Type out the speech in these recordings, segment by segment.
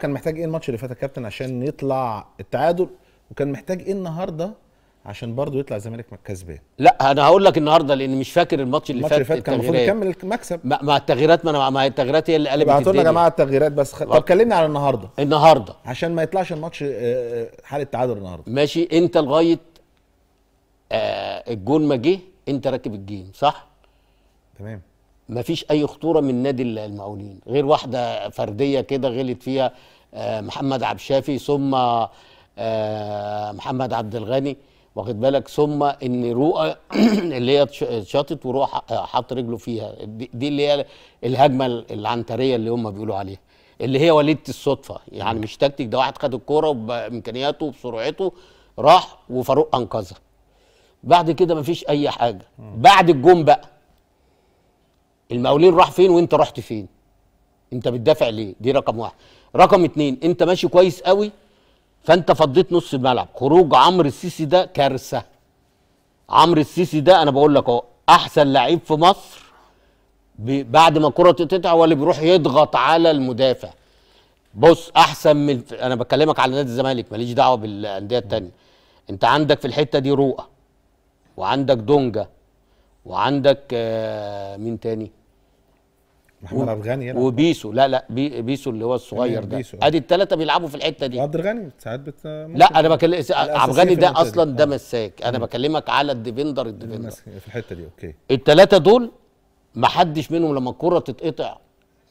كان محتاج ايه الماتش اللي فات يا كابتن عشان يطلع التعادل وكان محتاج ايه النهارده عشان برضه يطلع الزمالك كسبان لا انا هقول لك النهارده لان مش فاكر الماتش اللي فات الماتش اللي فات كان المفروض يكمل المكسب مع, التغييرات ما انا مع التغييرات هي اللي قلبت الدنيا لنا يا جماعه التغييرات بس خ... طب كلمني على النهارده النهارده عشان ما يطلعش الماتش آه، آه، حاله تعادل النهارده ماشي انت لغايه آه الجون ما جه انت راكب الجيم صح تمام مفيش اي خطوره من نادي المقاولين غير واحده فرديه كده غلط فيها آه، محمد عبد الشافي ثم آه، محمد عبد الغني واخد بالك ثم ان رؤى اللي هي اتشاطت ورؤى حط رجله فيها دي اللي هي الهجمه العنتريه اللي هم بيقولوا عليها اللي هي وليده الصدفه يعني مش تكتيك ده واحد خد الكوره بامكانياته وبسرعته راح وفاروق انقذها بعد كده مفيش اي حاجه بعد الجون بقى المقاولين راح فين وانت رحت فين انت بتدافع ليه دي رقم واحد رقم اتنين انت ماشي كويس قوي فانت فضيت نص الملعب خروج عمرو السيسي ده كارثه عمرو السيسي ده انا بقول لك اهو احسن لعيب في مصر بعد ما الكره تتقطع هو اللي بيروح يضغط على المدافع بص احسن من الف... انا بكلمك على نادي الزمالك ماليش دعوه بالانديه الثانيه انت عندك في الحته دي رؤى وعندك دونجا وعندك آه مين تاني محمد عبد الغني يلعب وبيسو لا لا بي بيسو اللي هو الصغير ده ادي الثلاثه بيلعبوا في الحته دي عبد الغني ساعات بت لا انا بكلم عبد الغني ده اصلا ده آه. مساك انا بكلمك على الديفندر الديفندر في الحته دي اوكي الثلاثه دول ما حدش منهم لما الكره تتقطع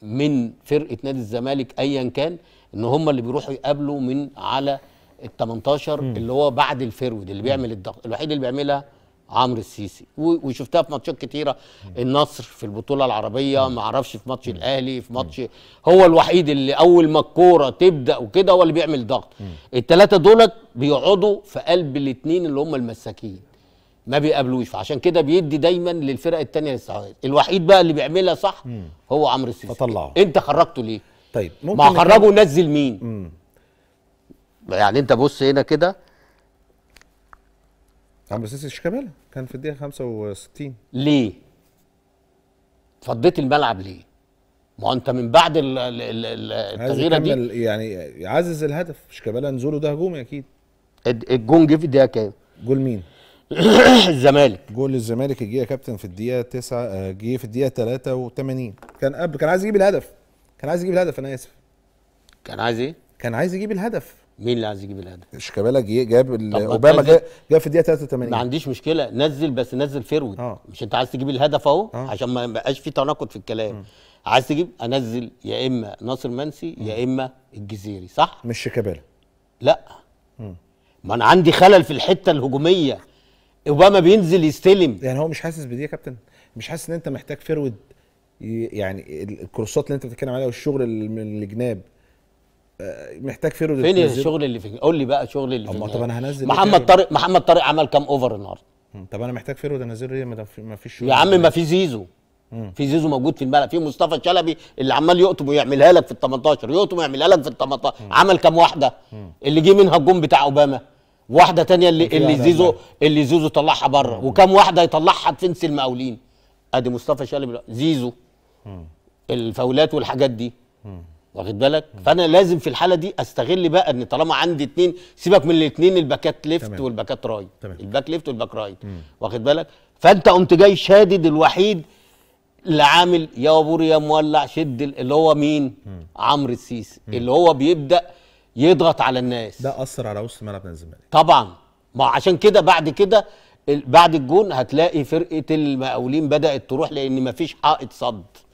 من فرقه نادي الزمالك ايا كان ان هم اللي بيروحوا يقابلوا من على ال 18 اللي هو بعد الفرود اللي بيعمل الضغط الوحيد اللي بيعملها عمرو السيسي وشفتها في ماتشات كتيره النصر في البطوله العربيه ما اعرفش في ماتش الاهلي في ماتش هو الوحيد اللي اول ما الكوره تبدا وكده هو اللي بيعمل ضغط الثلاثه دولت بيقعدوا في قلب الاثنين اللي هم المساكين ما بيقابلوش فعشان كده بيدي دايما للفرق الثانيه الاستعداد الوحيد بقى اللي بيعملها صح هو عمرو السيسي فطلعه انت خرجته ليه طيب ممكن ما خرجه نزل مين مم. يعني انت بص هنا كده عم سيسي شيكابالا كان في الدقيقه 65 ليه؟ فضيت الملعب ليه؟ ما انت من بعد التغييره دي يعني يعزز الهدف شيكابالا نزوله ده هجومي اكيد الجون جه في الدقيقه كام؟ جول مين؟ الزمالك جول الزمالك جه يا كابتن في الدقيقه 9 آه، جه في الدقيقه 83 كان قبل كان عايز يجيب الهدف كان عايز يجيب الهدف انا اسف كان عايز ايه؟ كان عايز يجيب الهدف مين اللي عايز يجيب الهدف؟ شيكابالا جاب اوباما جاب في الدقيقه 83 ما عنديش مشكله نزل بس نزل فيرود آه. مش انت عايز تجيب الهدف اهو آه. عشان ما يبقاش في تناقض في الكلام م. عايز تجيب انزل يا اما ناصر منسي يا اما الجزيري صح؟ مش شيكابالا لا ما انا عندي خلل في الحته الهجوميه اوباما بينزل يستلم يعني هو مش حاسس بدي يا كابتن مش حاسس ان انت محتاج فيرود يعني الكورسات اللي انت بتتكلم عليها والشغل من الجناب آه، محتاج فيرو فين الشغل اللي في قول لي بقى الشغل اللي في اما طب انا هنزل إيه محمد طارق محمد طارق عمل كام اوفر النهارده طب انا محتاج فيرو انزله ليه ما فيش يا عم ما في زيزو في زيزو موجود في الملعب في مصطفى شلبي اللي عمال يقطب ويعملها لك في ال 18 يقطب ويعملها لك في ال 18 عمل كام واحده اللي جه منها الجون بتاع اوباما واحده تانية اللي اللي زيزو اللي زيزو طلعها بره وكام واحده يطلعها تنسي المقاولين ادي مصطفى شلبي زيزو الفاولات والحاجات دي واخد بالك فانا لازم في الحاله دي استغل بقى ان طالما عندي اتنين سيبك من الاتنين الباكات ليفت والباكات رايت الباك ليفت والباك رايت واخد بالك فانت قمت جاي شادد الوحيد اللي عامل يا بور يا مولع شد اللي هو مين عمرو السيسي اللي هو بيبدا يضغط على الناس ده اثر على وسط ملعب نادي الزمالك طبعا ما عشان كده بعد كده بعد الجون هتلاقي فرقه المقاولين بدات تروح لان مفيش حائط صد